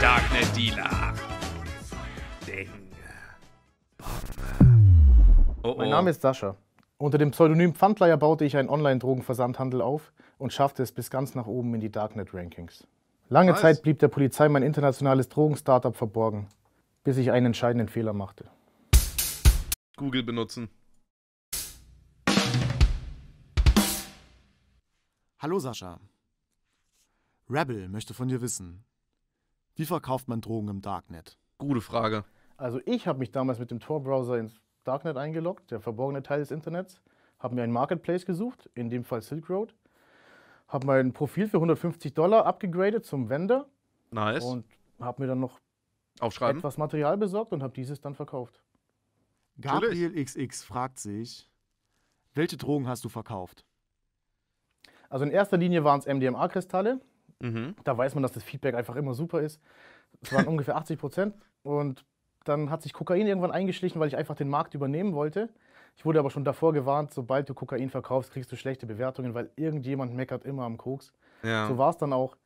Darknet Dealer. Ding. Oh, oh. Mein Name ist Sascha. Unter dem Pseudonym Pfandleier baute ich einen Online-Drogenversandhandel auf und schaffte es bis ganz nach oben in die Darknet-Rankings. Lange Was? Zeit blieb der Polizei mein internationales Drogen-Startup verborgen, bis ich einen entscheidenden Fehler machte. Google benutzen. Hallo Sascha. Rebel möchte von dir wissen, wie verkauft man Drogen im Darknet? Gute Frage. Also ich habe mich damals mit dem Tor-Browser ins Darknet eingeloggt, der verborgene Teil des Internets, habe mir einen Marketplace gesucht, in dem Fall Silk Road, habe mein Profil für 150 Dollar abgegradet zum Vendor. Nice. Und habe mir dann noch etwas Material besorgt und habe dieses dann verkauft. Gabriel XX fragt sich, welche Drogen hast du verkauft? Also in erster Linie waren es MDMA-Kristalle. Mhm. Da weiß man, dass das Feedback einfach immer super ist. Es waren ungefähr 80 Prozent. Und dann hat sich Kokain irgendwann eingeschlichen, weil ich einfach den Markt übernehmen wollte. Ich wurde aber schon davor gewarnt, sobald du Kokain verkaufst, kriegst du schlechte Bewertungen, weil irgendjemand meckert immer am Koks. Ja. So war es dann auch.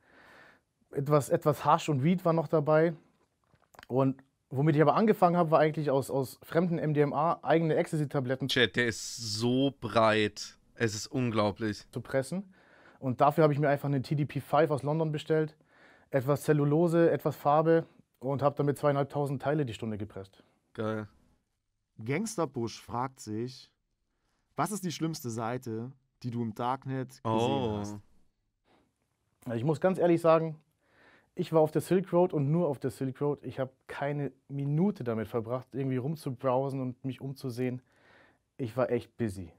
Etwas, etwas Hasch und Weed war noch dabei. Und womit ich aber angefangen habe, war eigentlich aus, aus fremden MDMA eigene Ecstasy-Tabletten. Chat, der ist so breit. Es ist unglaublich. Zu pressen. Und dafür habe ich mir einfach eine TDP5 aus London bestellt, etwas Zellulose, etwas Farbe und habe damit zweieinhalbtausend Teile die Stunde gepresst. Geil. Gangster Bush fragt sich, was ist die schlimmste Seite, die du im Darknet gesehen oh. hast? Also ich muss ganz ehrlich sagen, ich war auf der Silk Road und nur auf der Silk Road. Ich habe keine Minute damit verbracht, irgendwie rumzubrowsen und mich umzusehen. Ich war echt busy.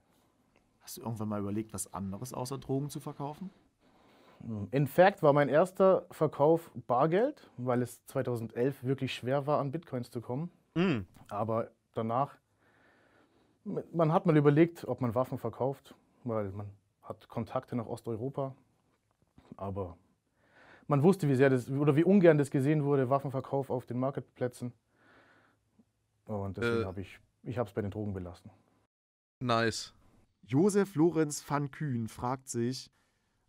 Hast du irgendwann mal überlegt, was anderes außer Drogen zu verkaufen? In fact war mein erster Verkauf Bargeld, weil es 2011 wirklich schwer war, an Bitcoins zu kommen. Mm. Aber danach, man hat mal überlegt, ob man Waffen verkauft, weil man hat Kontakte nach Osteuropa. Aber man wusste, wie sehr das oder wie ungern das gesehen wurde, Waffenverkauf auf den Marktplätzen. Und deswegen äh, habe ich, ich habe es bei den Drogen belassen. Nice. Josef Lorenz van Kühn fragt sich,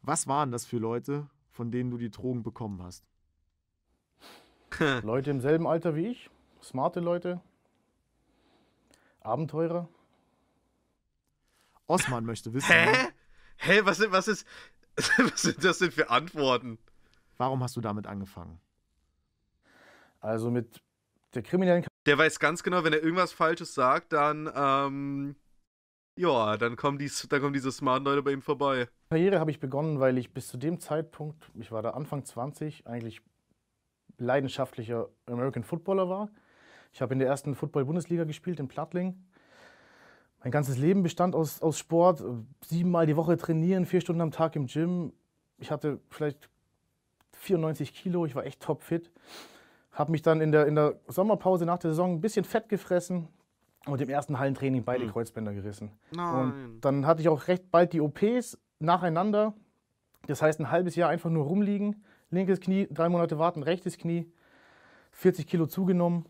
was waren das für Leute, von denen du die Drogen bekommen hast? Leute im selben Alter wie ich, smarte Leute, Abenteurer. Osman möchte wissen. Hä? Ne? Hä? Was, sind, was, ist, was sind das denn für Antworten? Warum hast du damit angefangen? Also mit der kriminellen. Der weiß ganz genau, wenn er irgendwas Falsches sagt, dann ähm, ja, dann kommen, die, dann kommen diese smarten Leute bei ihm vorbei. Karriere habe ich begonnen, weil ich bis zu dem Zeitpunkt, ich war da Anfang 20, eigentlich leidenschaftlicher American Footballer war. Ich habe in der ersten Football-Bundesliga gespielt, in Plattling. Mein ganzes Leben bestand aus, aus Sport, siebenmal die Woche trainieren, vier Stunden am Tag im Gym. Ich hatte vielleicht 94 Kilo, ich war echt topfit. Habe mich dann in der, in der Sommerpause nach der Saison ein bisschen fett gefressen, und im ersten Hallentraining beide hm. Kreuzbänder gerissen. Nein. Und dann hatte ich auch recht bald die OPs nacheinander. Das heißt, ein halbes Jahr einfach nur rumliegen, linkes Knie, drei Monate warten, rechtes Knie, 40 Kilo zugenommen.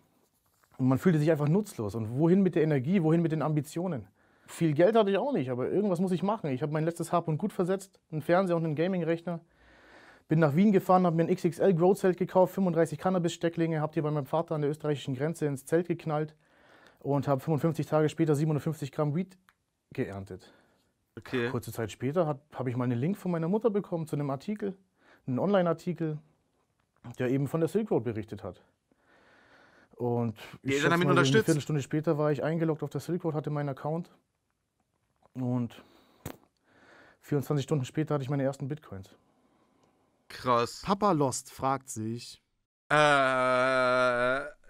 Und man fühlte sich einfach nutzlos. Und wohin mit der Energie, wohin mit den Ambitionen? Viel Geld hatte ich auch nicht, aber irgendwas muss ich machen. Ich habe mein letztes Hab und Gut versetzt, einen Fernseher und einen Gaming-Rechner. Bin nach Wien gefahren, habe mir ein XXL Grow Zelt gekauft, 35 Cannabis-Stecklinge, habe die bei meinem Vater an der österreichischen Grenze ins Zelt geknallt und habe 55 Tage später 750 Gramm Weed geerntet. Okay. Kurze Zeit später habe ich mal einen Link von meiner Mutter bekommen zu einem Artikel, einen Online-Artikel, der eben von der Silk Road berichtet hat. Und ich ja, mal, eine Viertelstunde später war ich eingeloggt auf der Silk Road, hatte meinen Account und 24 Stunden später hatte ich meine ersten Bitcoins. Krass. Papa Lost fragt sich. Äh,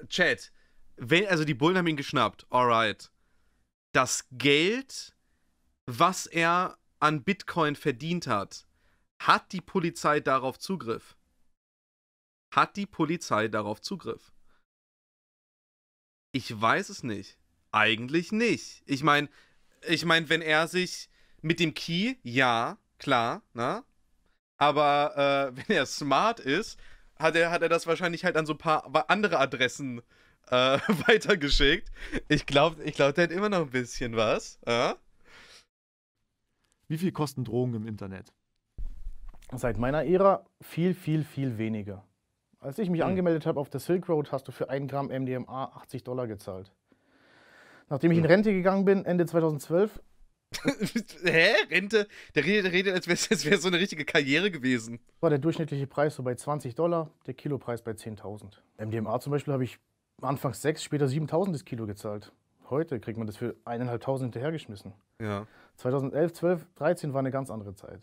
Chat, wenn, also die Bullen haben ihn geschnappt, alright. Das Geld, was er an Bitcoin verdient hat, hat die Polizei darauf Zugriff? Hat die Polizei darauf Zugriff? Ich weiß es nicht. Eigentlich nicht. Ich meine, ich meine, wenn er sich mit dem Key, ja, klar, ne? Aber äh, wenn er smart ist, hat er, hat er das wahrscheinlich halt an so ein paar andere Adressen äh, äh, weitergeschickt. Ich glaube, ich glaub, der hat immer noch ein bisschen was. Äh? Wie viel kosten Drogen im Internet? Seit meiner Ära viel, viel, viel weniger. Als ich mich mhm. angemeldet habe auf der Silk Road, hast du für ein Gramm MDMA 80 Dollar gezahlt. Nachdem ich in hm. Rente gegangen bin, Ende 2012. Hä? Rente? Der redet, der als wäre es wär so eine richtige Karriere gewesen. War der durchschnittliche Preis so bei 20 Dollar, der Kilopreis bei 10.000. MDMA zum Beispiel habe ich anfangs 6, später 7000 das Kilo gezahlt. Heute kriegt man das für 1.500 hinterhergeschmissen. Ja. 2011, 12, 13 war eine ganz andere Zeit.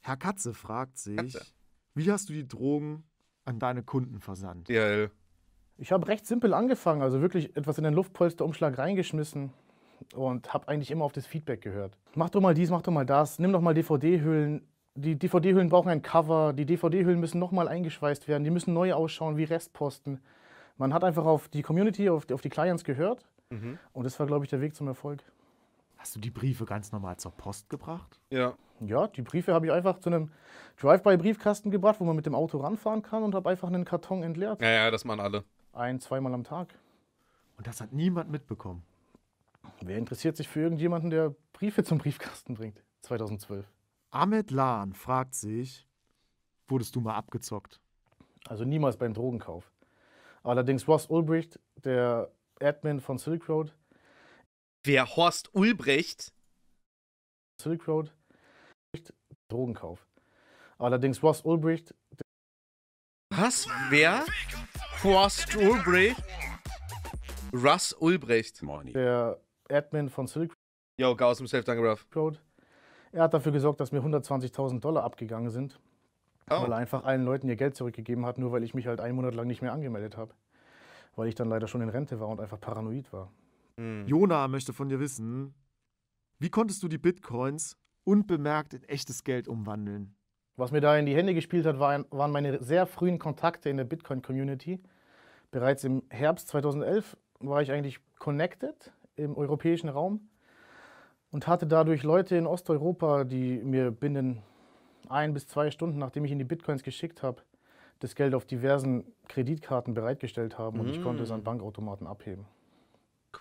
Herr Katze fragt sich, Katze. wie hast du die Drogen an deine Kunden versandt? Ja, ja. Ich habe recht simpel angefangen, also wirklich etwas in den Luftpolsterumschlag reingeschmissen und habe eigentlich immer auf das Feedback gehört. Mach doch mal dies, mach doch mal das, nimm doch mal DVD-Hüllen. Die DVD-Hüllen brauchen ein Cover, die DVD-Hüllen müssen nochmal eingeschweißt werden, die müssen neu ausschauen wie Restposten man hat einfach auf die Community, auf, auf die Clients gehört. Mhm. Und das war, glaube ich, der Weg zum Erfolg. Hast du die Briefe ganz normal zur Post gebracht? Ja. Ja, die Briefe habe ich einfach zu einem Drive-by-Briefkasten gebracht, wo man mit dem Auto ranfahren kann und habe einfach einen Karton entleert. Ja, ja, das machen alle. Ein, zweimal am Tag. Und das hat niemand mitbekommen. Wer interessiert sich für irgendjemanden, der Briefe zum Briefkasten bringt? 2012. Ahmed Lahn fragt sich, wurdest du mal abgezockt? Also niemals beim Drogenkauf. Allerdings Ross Ulbricht, der Admin von Silk Road. Wer Horst Ulbricht? Silk Road. Drogenkauf. Allerdings Ross Ulbricht. Was? Wer? Horst Ulbricht? Russ Ulbricht. Der Admin von Silk Road. Yo, Gauss himself, danke, Ruff. Er hat dafür gesorgt, dass mir 120.000 Dollar abgegangen sind. Oh. Weil er einfach allen Leuten ihr Geld zurückgegeben hat, nur weil ich mich halt einen Monat lang nicht mehr angemeldet habe. Weil ich dann leider schon in Rente war und einfach paranoid war. Mhm. Jona möchte von dir wissen, wie konntest du die Bitcoins unbemerkt in echtes Geld umwandeln? Was mir da in die Hände gespielt hat, waren meine sehr frühen Kontakte in der Bitcoin-Community. Bereits im Herbst 2011 war ich eigentlich connected im europäischen Raum und hatte dadurch Leute in Osteuropa, die mir binnen ein bis zwei Stunden, nachdem ich ihnen die Bitcoins geschickt habe, das Geld auf diversen Kreditkarten bereitgestellt haben und mm. ich konnte es an mm. Bankautomaten abheben.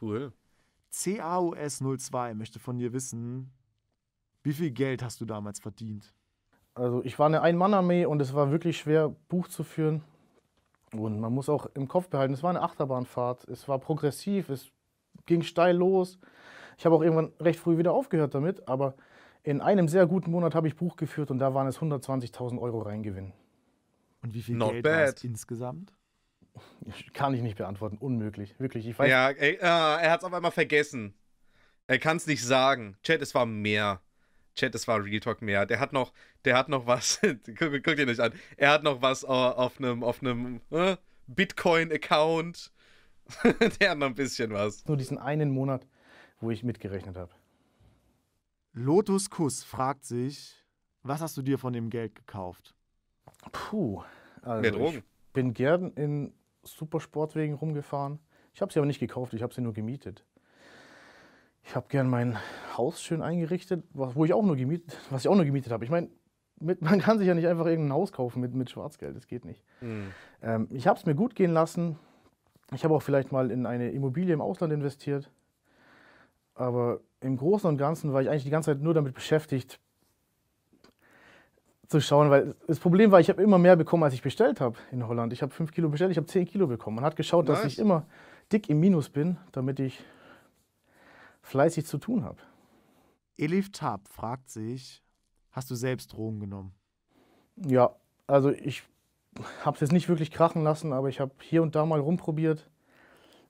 Cool. caus 02 möchte von dir wissen, wie viel Geld hast du damals verdient? Also ich war eine Ein-Mann-Armee und es war wirklich schwer, Buch zu führen. Und man muss auch im Kopf behalten, es war eine Achterbahnfahrt, es war progressiv, es ging steil los. Ich habe auch irgendwann recht früh wieder aufgehört damit, aber in einem sehr guten Monat habe ich Buch geführt und da waren es 120.000 Euro Reingewinn. Und wie viel Not Geld war es insgesamt? Kann ich nicht beantworten, unmöglich, wirklich. Ich weiß ja, ey, ah, er hat es auf einmal vergessen. Er kann es nicht sagen. Chat, es war mehr. Chat, es war Real Talk mehr. Der hat noch, der hat noch was. guck, guck dir nicht an. Er hat noch was äh, auf einem, auf äh, Bitcoin-Account. der hat noch ein bisschen was. Nur diesen einen Monat, wo ich mitgerechnet habe. Lotus Kuss fragt sich, was hast du dir von dem Geld gekauft? Puh, also Mehr Drogen. ich bin gern in Supersportwegen rumgefahren. Ich habe sie aber nicht gekauft, ich habe sie nur gemietet. Ich habe gern mein Haus schön eingerichtet, wo ich auch nur gemietet, was ich auch nur gemietet habe. Ich meine, man kann sich ja nicht einfach irgendein Haus kaufen mit, mit Schwarzgeld, das geht nicht. Mhm. Ähm, ich habe es mir gut gehen lassen. Ich habe auch vielleicht mal in eine Immobilie im Ausland investiert. Aber im Großen und Ganzen war ich eigentlich die ganze Zeit nur damit beschäftigt, zu schauen, weil das Problem war, ich habe immer mehr bekommen, als ich bestellt habe in Holland. Ich habe 5 Kilo bestellt, ich habe 10 Kilo bekommen. Man hat geschaut, nice. dass ich immer dick im Minus bin, damit ich fleißig zu tun habe. Elif Tab fragt sich, hast du selbst Drogen genommen? Ja, also ich habe es jetzt nicht wirklich krachen lassen, aber ich habe hier und da mal rumprobiert.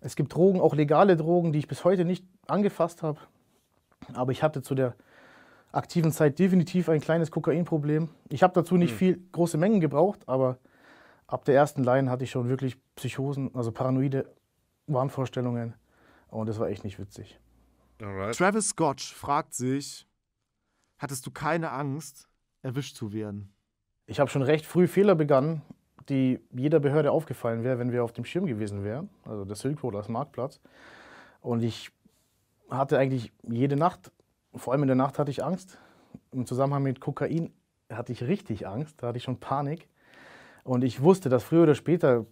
Es gibt Drogen, auch legale Drogen, die ich bis heute nicht angefasst habe. Aber ich hatte zu der aktiven Zeit definitiv ein kleines Kokainproblem. Ich habe dazu nicht hm. viel große Mengen gebraucht, aber ab der ersten Line hatte ich schon wirklich Psychosen, also paranoide Wahnvorstellungen. Und das war echt nicht witzig. Alright. Travis Scotch fragt sich, hattest du keine Angst, erwischt zu werden? Ich habe schon recht früh Fehler begangen, die jeder Behörde aufgefallen wäre, wenn wir auf dem Schirm gewesen wären, also der Silk Road als Marktplatz. Und ich hatte eigentlich jede Nacht, vor allem in der Nacht hatte ich Angst. Im Zusammenhang mit Kokain hatte ich richtig Angst, da hatte ich schon Panik. Und ich wusste, dass früher oder später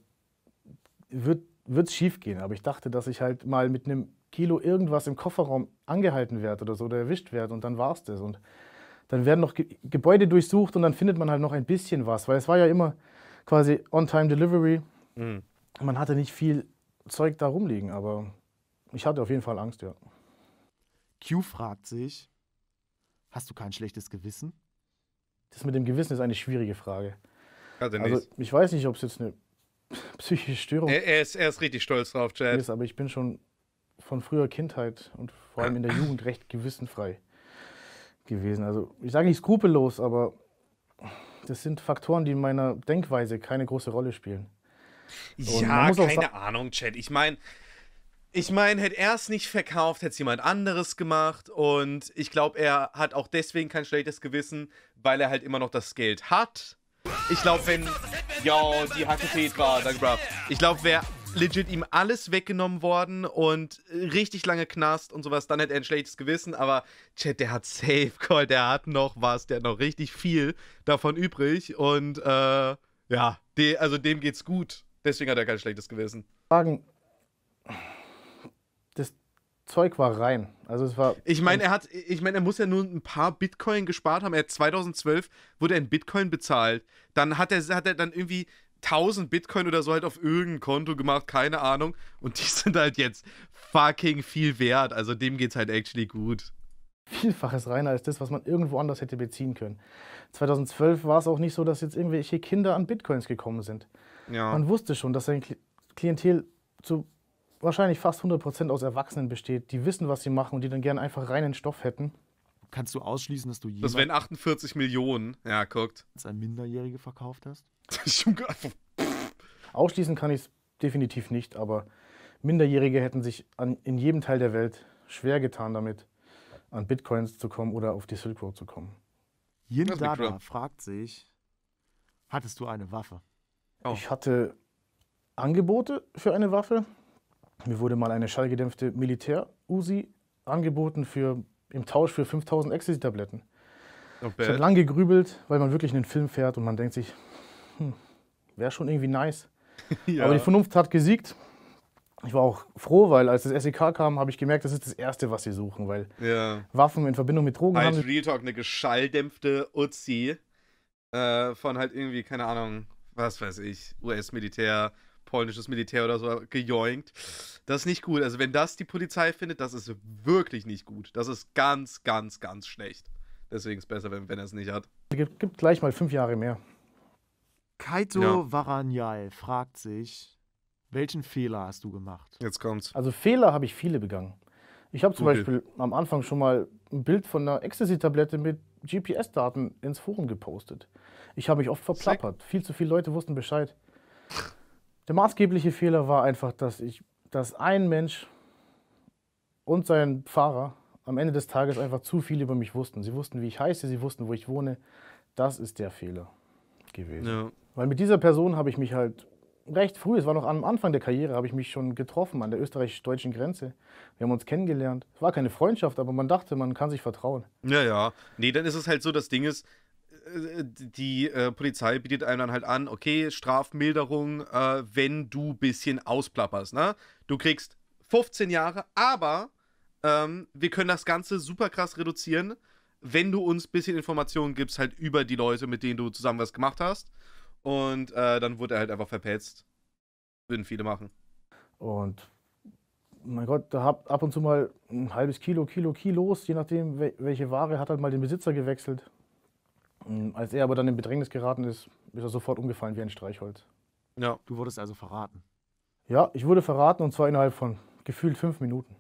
wird es schief gehen. Aber ich dachte, dass ich halt mal mit einem Kilo irgendwas im Kofferraum angehalten werde oder so oder erwischt werde und dann war es das. Und dann werden noch Gebäude durchsucht und dann findet man halt noch ein bisschen was, weil es war ja immer quasi On-Time-Delivery. Mhm. Man hatte nicht viel Zeug da rumliegen, aber ich hatte auf jeden Fall Angst, ja. Q fragt sich, hast du kein schlechtes Gewissen? Das mit dem Gewissen ist eine schwierige Frage. Also, also ich weiß nicht, ob es jetzt eine psychische Störung er, er ist. Er ist richtig stolz drauf, Chad. Ist, aber ich bin schon von früher Kindheit und vor allem in der Jugend recht gewissenfrei gewesen. Also ich sage nicht skrupellos, aber das sind Faktoren, die in meiner Denkweise keine große Rolle spielen. Und ja, keine Ahnung, Chad. Ich meine, ich meine, hätte er es nicht verkauft, hätte es jemand anderes gemacht. Und ich glaube, er hat auch deswegen kein schlechtes Gewissen, weil er halt immer noch das Geld hat. Ich glaube, wenn. Ja, die Hacke fehlt war, dann Bruh. Ich glaube, wäre legit ihm alles weggenommen worden und richtig lange Knast und sowas, dann hätte er ein schlechtes Gewissen. Aber Chat, der hat Safe Call, der hat noch was, der hat noch richtig viel davon übrig. Und äh, ja, de, also dem geht's gut. Deswegen hat er kein schlechtes Gewissen. Fragen. Zeug war rein. Also es war. Ich meine, er hat, ich meine, er muss ja nur ein paar Bitcoin gespart haben. Er hat 2012 wurde er in Bitcoin bezahlt. Dann hat er, hat er dann irgendwie 1000 Bitcoin oder so halt auf irgendein Konto gemacht, keine Ahnung. Und die sind halt jetzt fucking viel wert. Also dem geht's halt actually gut. Vielfaches reiner als das, was man irgendwo anders hätte beziehen können. 2012 war es auch nicht so, dass jetzt irgendwelche Kinder an Bitcoins gekommen sind. Ja. Man wusste schon, dass sein Klientel zu wahrscheinlich fast 100% aus Erwachsenen besteht, die wissen, was sie machen und die dann gerne einfach reinen Stoff hätten. Kannst du ausschließen, dass du jemanden... Das wären 48 Millionen. Ja, guckt. ...als ein Minderjährige verkauft hast? Ausschließen kann ich es definitiv nicht, aber Minderjährige hätten sich an, in jedem Teil der Welt schwer getan damit, an Bitcoins zu kommen oder auf die Silk Road zu kommen. Yindada fragt sich, hattest du eine Waffe? Oh. Ich hatte Angebote für eine Waffe. Mir wurde mal eine schallgedämpfte militär usi angeboten für, im Tausch für 5000 Ecstasy-Tabletten. Ich habe lange gegrübelt, weil man wirklich einen Film fährt und man denkt sich, hm, wäre schon irgendwie nice. ja. Aber die Vernunft hat gesiegt. Ich war auch froh, weil als das SEK kam, habe ich gemerkt, das ist das Erste, was sie suchen, weil ja. Waffen in Verbindung mit Drogen halt haben. Real Talk, eine geschalldämpfte Uzi äh, von halt irgendwie, keine Ahnung, was weiß ich, US-Militär, polnisches Militär oder so gejoinkt. Das ist nicht gut. Also wenn das die Polizei findet, das ist wirklich nicht gut. Das ist ganz, ganz, ganz schlecht. Deswegen ist es besser, wenn, wenn er es nicht hat. Gibt, gibt gleich mal fünf Jahre mehr. Kaito ja. Varanyal fragt sich, welchen Fehler hast du gemacht? Jetzt kommt's. Also Fehler habe ich viele begangen. Ich habe zum okay. Beispiel am Anfang schon mal ein Bild von einer Ecstasy-Tablette mit GPS-Daten ins Forum gepostet. Ich habe mich oft verplappert. Viel zu viele Leute wussten Bescheid. Der maßgebliche Fehler war einfach, dass ich, dass ein Mensch und sein Fahrer am Ende des Tages einfach zu viel über mich wussten. Sie wussten, wie ich heiße, sie wussten, wo ich wohne. Das ist der Fehler gewesen. Ja. Weil mit dieser Person habe ich mich halt recht früh, es war noch am Anfang der Karriere, habe ich mich schon getroffen an der österreichisch-deutschen Grenze. Wir haben uns kennengelernt. Es war keine Freundschaft, aber man dachte, man kann sich vertrauen. Ja, ja. Nee, dann ist es halt so, das Ding ist, die äh, Polizei bietet einem dann halt an, okay, Strafmilderung, äh, wenn du ein bisschen ausplapperst. Ne? Du kriegst 15 Jahre, aber ähm, wir können das Ganze super krass reduzieren, wenn du uns ein bisschen Informationen gibst, halt über die Leute, mit denen du zusammen was gemacht hast. Und äh, dann wurde er halt einfach verpetzt. Würden viele machen. Und mein Gott, da habt ab und zu mal ein halbes Kilo, Kilo, Kilos, je nachdem, welche Ware, hat halt mal den Besitzer gewechselt. Ähm, als er aber dann in Bedrängnis geraten ist, ist er sofort umgefallen wie ein Streichholz. Ja, du wurdest also verraten. Ja, ich wurde verraten und zwar innerhalb von gefühlt fünf Minuten.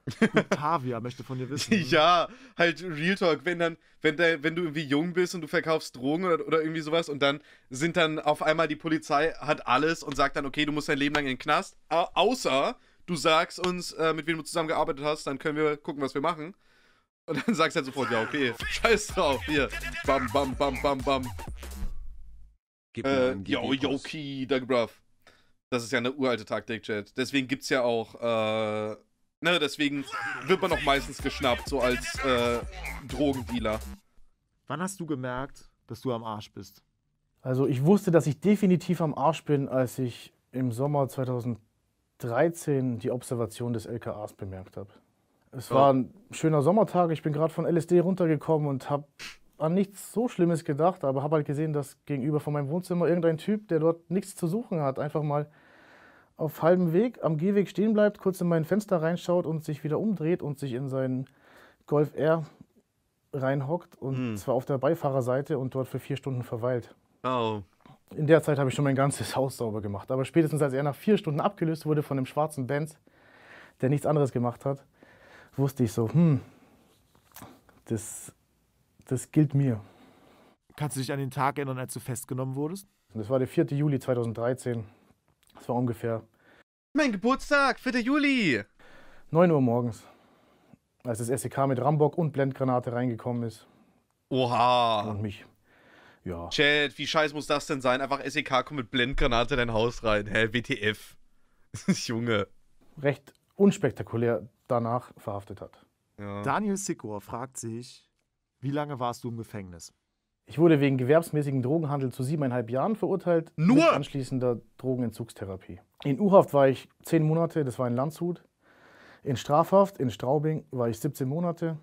Tavia möchte von dir wissen. Ne? ja, halt Real Talk, wenn dann, wenn da, wenn du irgendwie jung bist und du verkaufst Drogen oder, oder, irgendwie sowas und dann sind dann auf einmal die Polizei hat alles und sagt dann, okay, du musst dein Leben lang in den Knast, außer du sagst uns, äh, mit wem du zusammengearbeitet hast, dann können wir gucken, was wir machen. Und dann sagst du halt sofort, ja, okay, scheiß drauf, hier. Bam, bam, bam, bam, bam. Gib mir äh, yo, Yoki, danke, bruv. Das ist ja eine uralte Taktik, Chat. Deswegen gibt's ja auch, äh, ne, deswegen wird man auch meistens geschnappt, so als, äh, Drogendealer. Wann hast du gemerkt, dass du am Arsch bist? Also, ich wusste, dass ich definitiv am Arsch bin, als ich im Sommer 2013 die Observation des LKAs bemerkt habe. Es so. war ein schöner Sommertag. Ich bin gerade von LSD runtergekommen und habe an nichts so Schlimmes gedacht, aber habe halt gesehen, dass gegenüber von meinem Wohnzimmer irgendein Typ, der dort nichts zu suchen hat, einfach mal auf halbem Weg am Gehweg stehen bleibt, kurz in mein Fenster reinschaut und sich wieder umdreht und sich in seinen Golf Air reinhockt und mhm. zwar auf der Beifahrerseite und dort für vier Stunden verweilt. Oh. In der Zeit habe ich schon mein ganzes Haus sauber gemacht. Aber spätestens als er nach vier Stunden abgelöst wurde von einem schwarzen Benz, der nichts anderes gemacht hat, wusste ich so, hm, das, das gilt mir. Kannst du dich an den Tag erinnern, als du festgenommen wurdest? Das war der 4. Juli 2013. Das war ungefähr. Mein Geburtstag, 4. Juli! 9 Uhr morgens, als das SEK mit Rambock und Blendgranate reingekommen ist. Oha! Und mich. Ja. Chat, wie scheiß muss das denn sein? Einfach SEK kommt mit Blendgranate in dein Haus rein. Hä, WTF? Junge. Recht unspektakulär danach verhaftet hat. Ja. Daniel Sikor fragt sich, wie lange warst du im Gefängnis? Ich wurde wegen gewerbsmäßigen Drogenhandel zu siebeneinhalb Jahren verurteilt. Nur? Mit anschließender Drogenentzugstherapie. In U-Haft war ich zehn Monate, das war in Landshut. In Strafhaft in Straubing war ich 17 Monate.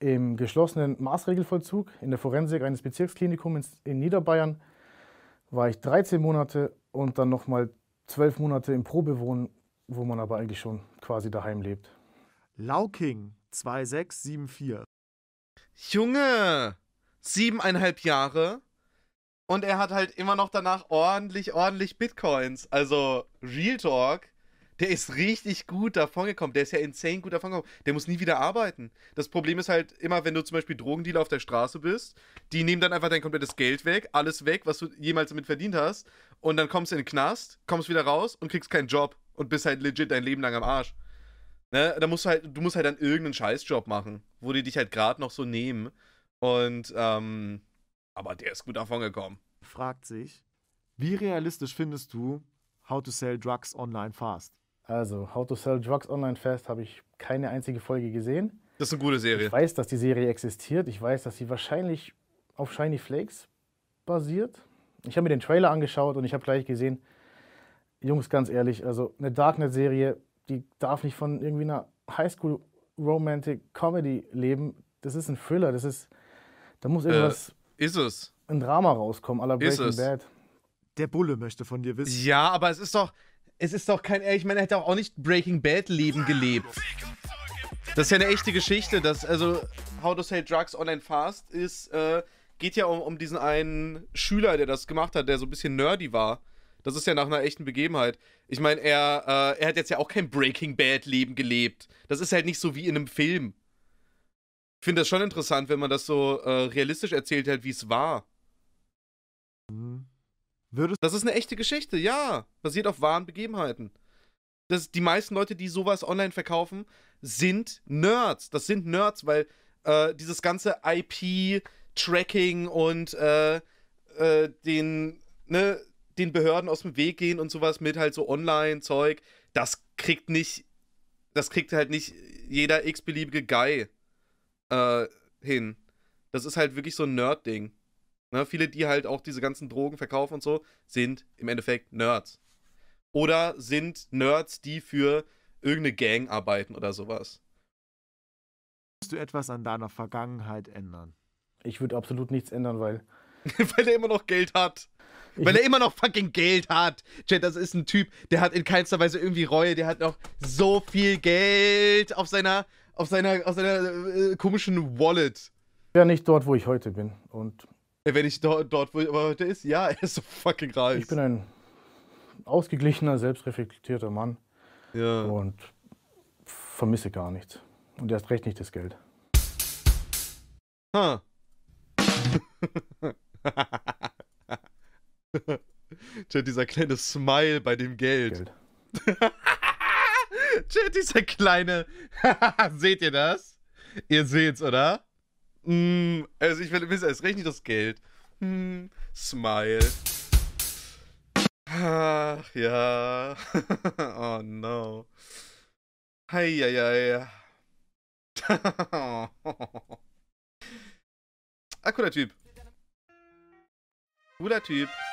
Im geschlossenen Maßregelvollzug in der Forensik eines Bezirksklinikums in Niederbayern war ich 13 Monate und dann nochmal zwölf Monate im Probewohnen wo man aber eigentlich schon quasi daheim lebt. Lauking 2674. Junge, siebeneinhalb Jahre und er hat halt immer noch danach ordentlich, ordentlich Bitcoins. Also Real Talk, der ist richtig gut davongekommen. Der ist ja insane gut davongekommen. Der muss nie wieder arbeiten. Das Problem ist halt immer, wenn du zum Beispiel Drogendealer auf der Straße bist, die nehmen dann einfach dein komplettes Geld weg, alles weg, was du jemals damit verdient hast. Und dann kommst du in den Knast, kommst wieder raus und kriegst keinen Job und bist halt legit dein Leben lang am Arsch. Ne? Da musst du halt, du musst halt dann irgendeinen Scheißjob machen, wo die dich halt gerade noch so nehmen. Und, ähm, aber der ist gut davon gekommen. Fragt sich, wie realistisch findest du How to Sell Drugs Online Fast? Also, How to Sell Drugs Online Fast habe ich keine einzige Folge gesehen. Das ist eine gute Serie. Ich weiß, dass die Serie existiert. Ich weiß, dass sie wahrscheinlich auf Shiny Flakes basiert. Ich habe mir den Trailer angeschaut und ich habe gleich gesehen, Jungs, ganz ehrlich, also eine Darknet-Serie, die darf nicht von irgendwie einer Highschool-Romantic-Comedy leben. Das ist ein Thriller, das ist, da muss äh, irgendwas. Äh, ist es. Ein Drama rauskommen, aller Breaking Bad. Der Bulle möchte von dir wissen. Ja, aber es ist doch, es ist doch kein, ich meine, er hätte auch nicht Breaking Bad Leben gelebt. Das ist ja eine echte Geschichte, dass, also, How to Sell Drugs Online Fast ist, äh, geht ja um, um diesen einen Schüler, der das gemacht hat, der so ein bisschen nerdy war. Das ist ja nach einer echten Begebenheit. Ich meine, er, äh, er hat jetzt ja auch kein Breaking Bad-Leben gelebt. Das ist halt nicht so wie in einem Film. Ich finde das schon interessant, wenn man das so äh, realistisch erzählt hat, wie es war. Mhm. Würdest das ist eine echte Geschichte, ja. Basiert auf wahren Begebenheiten. Das, die meisten Leute, die sowas online verkaufen, sind Nerds. Das sind Nerds, weil äh, dieses ganze IP-Tracking und äh, äh, den, ne, den Behörden aus dem Weg gehen und sowas mit halt so Online-Zeug, das kriegt nicht, das kriegt halt nicht jeder x-beliebige Guy äh, hin. Das ist halt wirklich so ein Nerd-Ding. Ne? Viele, die halt auch diese ganzen Drogen verkaufen und so, sind im Endeffekt Nerds. Oder sind Nerds, die für irgendeine Gang arbeiten oder sowas. Musst du etwas an deiner Vergangenheit ändern? Ich würde absolut nichts ändern, weil. weil er immer noch Geld hat. Weil er immer noch fucking Geld hat. Chat, das ist ein Typ, der hat in keinster Weise irgendwie Reue, der hat noch so viel Geld auf seiner, auf seiner, auf seiner äh, komischen Wallet. Wäre nicht dort, wo ich heute bin. Und er äh, wäre nicht do dort, wo er heute ist. Ja, er ist so fucking reich. Ich bin ein ausgeglichener, selbstreflektierter Mann. Ja. Und vermisse gar nichts. Und erst recht nicht das Geld. Ha. Huh. Chat, dieser kleine Smile bei dem Geld. Geld. Chat, dieser kleine. Seht ihr das? Ihr seht's, oder? Mm, also ich will wissen, es rechnet das Geld. Mm, smile. Ach ja. oh no. Heieiei. hei, ah, cooler Typ. Cooler Typ.